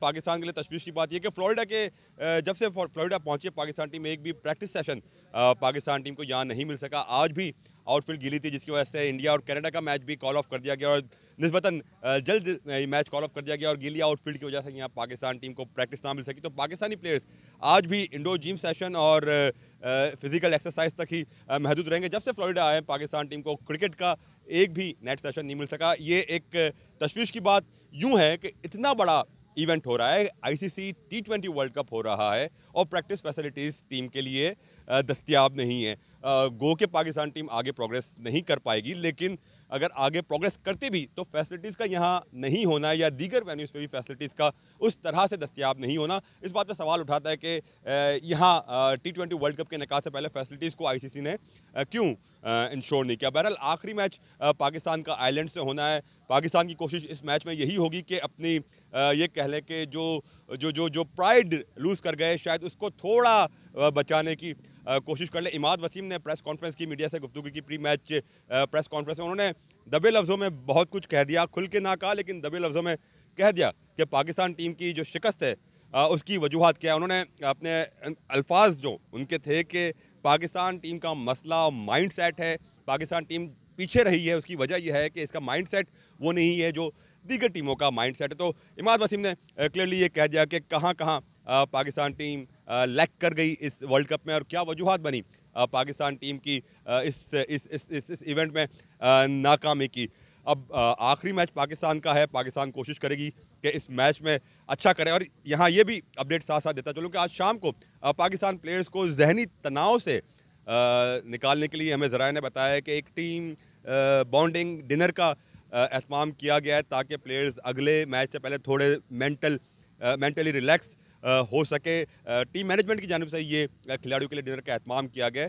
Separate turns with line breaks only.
पाकिस्तान के लिए तशवीश की बात यह कि फ्लोरिडा के जब से फ्लोरिडा पहुंचे पाकिस्तान टीम में एक भी प्रैक्टिस सेशन पाकिस्तान टीम को यहाँ नहीं मिल सका आज भी आउटफील्ड गिली थी जिसकी वजह से इंडिया और कनाडा का मैच भी कॉल ऑफ कर दिया गया और नस्बता जल्द मैच कॉल ऑफ कर दिया गया और गिली आउटफील्ड की वजह से यहाँ पाकिस्तान टीम को प्रैक्टिस ना मिल सकी तो पाकिस्तानी प्लेयर्स आज भी इंडो जिम सेशन और फिजिकल एक्सरसाइज तक ही महदूद रहेंगे जब से फ्लोरिडा आए पाकिस्तान टीम को क्रिकेट का एक भी नेट सेशन नहीं मिल सका ये एक तशवीश की बात यूँ है कि इतना बड़ा इवेंट हो रहा है ICC T twenty world cup हो रहा है और प्रैक्टिस फैसिलिटीज़ टीम के लिए दस्तियाब नहीं है गो के पाकिस्तान टीम आगे प्रोग्रेस नहीं कर पाएगी लेकिन अगर आगे प्रोग्रेस करती भी तो फैसिलिटीज़ का यहाँ नहीं होना या दीगर वेन्यूज़ पे भी फैसिलिटीज़ का उस तरह से दस्तियाब नहीं होना इस बात का सवाल उठाता है कि यहाँ टी ट्वेंटी वर्ल्ड कप के निकाह से पहले फैसिलिटीज़ को आईसीसी ने क्यों इंश्योर नहीं किया बहरहाल आखिरी मैच पाकिस्तान का आयलैंड से होना है पाकिस्तान की कोशिश इस मैच में यही होगी कि अपनी ये कह लें कि जो जो जो जो प्राइड लूज़ कर गए शायद उसको थोड़ा बचाने की कोशिश कर ले इमाद वसीम ने प्रेस कॉन्फ्रेंस की मीडिया से गुफ्तु की प्री मैच प्रेस कॉन्फ्रेंस में उन्होंने दबे लफ्ज़ों में बहुत कुछ कह दिया खुल के ना कहा लेकिन दबे लफ्ज़ों में कह दिया कि पाकिस्तान टीम की जो शिकस्त है उसकी वजूहत क्या है उन्होंने अपने अल्फाज जो उनके थे कि पाकिस्तान टीम का मसला माइंड सेट है पाकिस्तान टीम पीछे रही है उसकी वजह यह है कि इसका माइंड सेट वो नहीं है जो दीगर टीमों का माइंडसेट है तो इमाद वसीम ने क्लियरली ये कह दिया कि कहाँ कहाँ पाकिस्तान टीम लैक कर गई इस वर्ल्ड कप में और क्या वजूहत बनी पाकिस्तान टीम की इस इस इस इस, इस इवेंट में नाकामी की अब आखिरी मैच पाकिस्तान का है पाकिस्तान कोशिश करेगी कि इस मैच में अच्छा करें और यहाँ ये भी अपडेट साथ साथ देता चलो कि आज शाम को पाकिस्तान प्लेयर्स को जहनी तनाव से निकालने के लिए हमें ज़रा ने बताया कि एक टीम बॉन्डिंग डिनर का अहतमाम किया गया है ताकि प्लेयर्स अगले मैच से पहले थोड़े मेंटल मेंटली रिलैक्स हो सके टीम मैनेजमेंट की जानब से ये खिलाड़ियों के लिए डिनर का अहतमाम किया गया